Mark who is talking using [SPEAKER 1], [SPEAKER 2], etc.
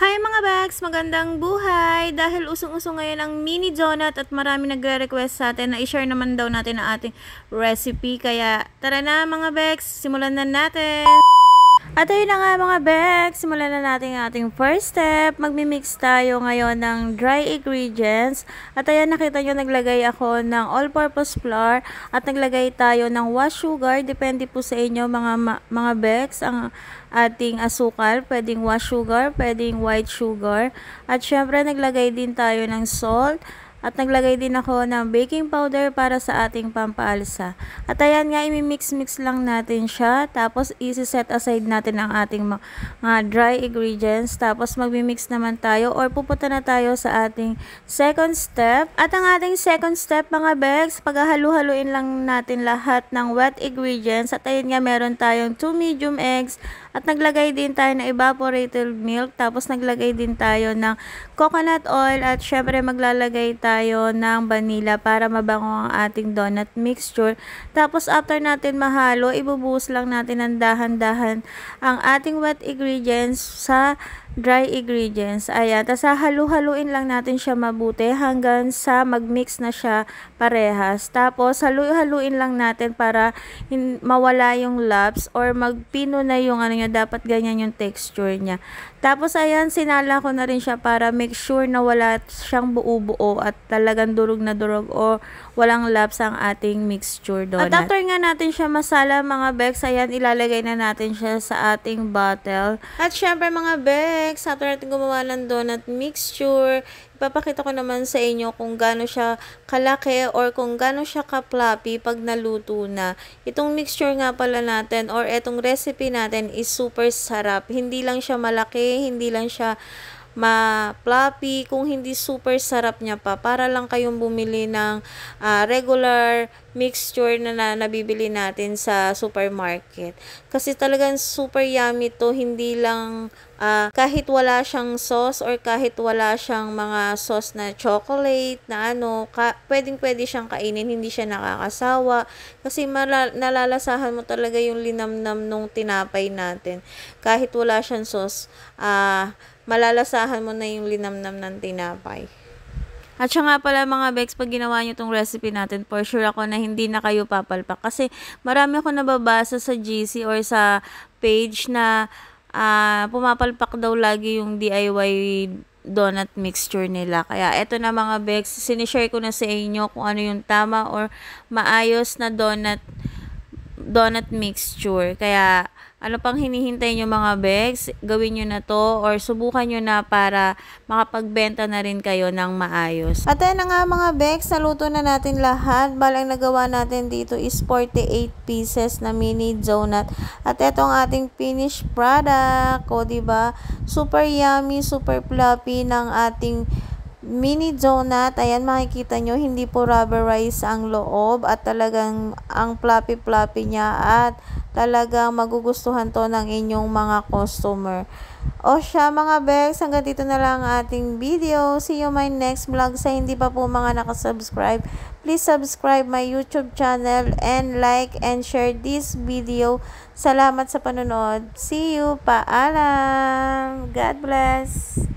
[SPEAKER 1] Hi mga bags! Magandang buhay! Dahil usong-usong ngayon ang mini donut at marami nagre-request sa atin na i-share naman daw natin ang ating recipe. Kaya tara na mga bags, simulan na natin! At ayun na nga mga Beck, simulan na natin ang ating first step. Magmi-mix tayo ngayon ng dry ingredients. At ayan nakita nyo naglagay ako ng all-purpose flour at naglagay tayo ng wash sugar. Depende po sa inyo mga mga Becks ang ating asukal. Pwedeng wash sugar, pwedeng white sugar. At syempre naglagay din tayo ng salt at naglagay din ako ng baking powder para sa ating pampaalsa. At ayan nga, imimix-mix mix lang natin siya. Tapos, isi-set aside natin ang ating mga dry ingredients. Tapos, magmi-mix naman tayo or pupunta na tayo sa ating second step. At ang ating second step, mga Bex, paghahalu-haluin lang natin lahat ng wet ingredients. At ayan nga, meron tayong 2 medium eggs. At naglagay din tayo ng evaporated milk. Tapos, naglagay din tayo ng coconut oil. At syempre, maglalagay tayo tayo ng vanilla para mabango ang ating donut mixture. Tapos after natin mahalo, ibubuhos lang natin ng dahan-dahan ang ating wet ingredients sa dry ingredients. Ayan, tapos halu-haluin lang natin siya mabuti hanggang sa magmix na siya parehas. Tapos halu-haluin lang natin para mawala yung lumps or magpino na yung ano niya, dapat ganyan yung texture niya. Tapos ayan, sinala ko na rin siya para make sure na wala siyang buo-buo at talagang durog na durog o walang laps ang ating mixture doon. At after nga natin siya masala mga Bex, ayan ilalagay na natin siya sa ating bottle. At syempre mga Bex, after natin gumawa ng donut mixture, ipapakita ko naman sa inyo kung gaano siya kalaki or kung gaano siya ka fluffy pag naluto na. Itong mixture nga pala natin or itong recipe natin is super sarap. Hindi lang siya malaki, hindi lang siya ma-fluffy, kung hindi super sarap niya pa, para lang kayong bumili ng uh, regular mixture na, na nabibili natin sa supermarket. Kasi talagang super yummy to, hindi lang uh, kahit wala siyang sauce or kahit wala siyang mga sauce na chocolate, na ano, ka- pwedeng pwede siyang kainin, hindi siya nakakasawa. Kasi malal- nalalasahan mo talaga yung linamnam nung tinapay natin. Kahit wala siyang sauce, ah, uh, malalasahan mo na yung linamnam ng tinapay. At siya nga pala mga Bex, pag ginawa nyo itong recipe natin, for sure ako na hindi na kayo papalpak. Kasi marami ako nababasa sa GC or sa page na uh, pumapalpak daw lagi yung DIY donut mixture nila. Kaya eto na mga Bex, sinishare ko na sa inyo kung ano yung tama or maayos na donut donut mixture. Kaya ano pang hinihintay nyo mga Bex? Gawin nyo na to or subukan nyo na para makapagbenta na rin kayo ng maayos. At ayun na nga mga Bex, naluto na natin lahat. Balang nagawa natin dito is 48 pieces na mini donut. At ito ang ating finished product. O diba? Super yummy, super fluffy ng ating mini donut. Ayan, makikita nyo, hindi po rubberized ang loob at talagang ang fluffy-fluffy niya at talagang magugustuhan to ng inyong mga customer. O siya mga Bex, hanggang dito na lang ating video. See you my next vlog. Sa hindi pa po mga nakasubscribe, please subscribe my YouTube channel and like and share this video. Salamat sa panonood. See you. Paalam. God bless.